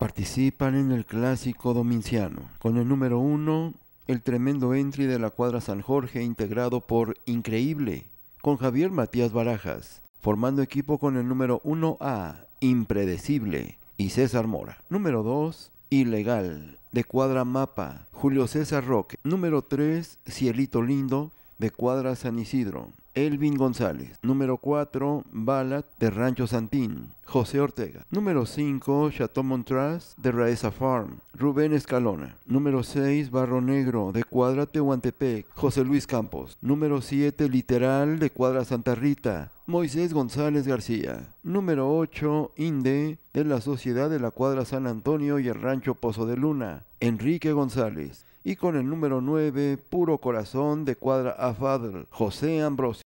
participan en el clásico dominciano, con el número 1, el tremendo entry de la cuadra San Jorge integrado por Increíble, con Javier Matías Barajas, formando equipo con el número 1A, Impredecible, y César Mora. Número 2, Ilegal, de cuadra Mapa, Julio César Roque. Número 3, Cielito Lindo, de cuadra San Isidro. Elvin González. Número 4, Balat, de Rancho Santín. José Ortega. Número 5, Chateau Montras de Raeza Farm, Rubén Escalona. Número 6, Barro Negro de Cuadra Tehuantepec, José Luis Campos. Número 7, Literal de Cuadra Santa Rita, Moisés González García. Número 8, Inde, de la Sociedad de la Cuadra San Antonio y el Rancho Pozo de Luna, Enrique González. Y con el número 9, Puro Corazón de Cuadra Afadl, José Ambrosio.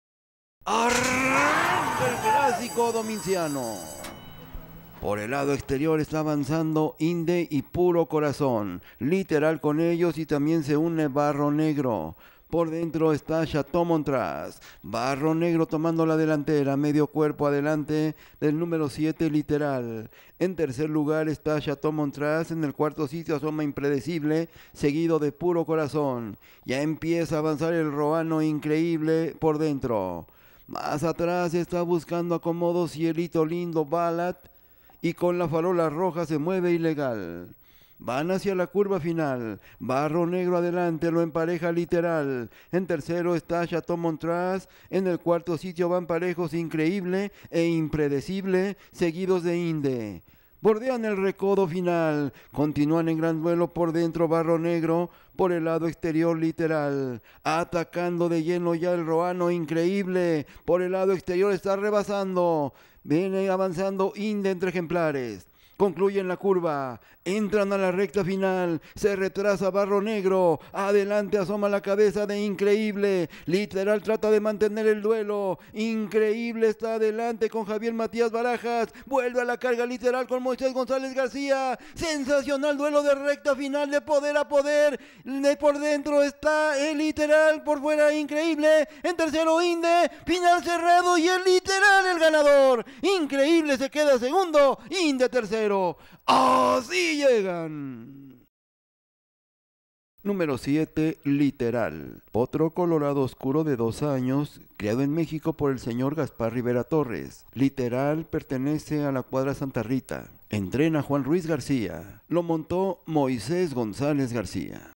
¡Arranca el clásico dominciano! Por el lado exterior está avanzando Inde y Puro Corazón, literal con ellos y también se une Barro Negro. Por dentro está Chateau Montras. Barro Negro tomando la delantera, medio cuerpo adelante del número 7 literal. En tercer lugar está Chateau Montras, en el cuarto sitio asoma impredecible, seguido de puro corazón. Ya empieza a avanzar el roano increíble por dentro. Más atrás está buscando acomodo Cielito Lindo Balat y con la farola roja se mueve ilegal. Van hacia la curva final. Barro Negro adelante, lo empareja literal. En tercero está Chateau Montras. En el cuarto sitio van parejos increíble e impredecible, seguidos de Inde bordean el recodo final, continúan en gran duelo por dentro Barro Negro, por el lado exterior literal, atacando de lleno ya el Roano, increíble, por el lado exterior está rebasando, viene avanzando Inde entre ejemplares concluyen la curva, entran a la recta final, se retrasa Barro Negro, adelante asoma la cabeza de Increíble, literal trata de mantener el duelo, Increíble está adelante con Javier Matías Barajas, vuelve a la carga literal con Moisés González García, sensacional duelo de recta final de poder a poder, de por dentro está el literal, por fuera Increíble, en tercero Inde, final cerrado y el literal el ganador, Increíble se queda segundo, Inde tercero. ¡Ah, así llegan. Número 7. Literal. Otro colorado oscuro de dos años, criado en México por el señor Gaspar Rivera Torres. Literal pertenece a la cuadra Santa Rita. Entrena Juan Ruiz García. Lo montó Moisés González García.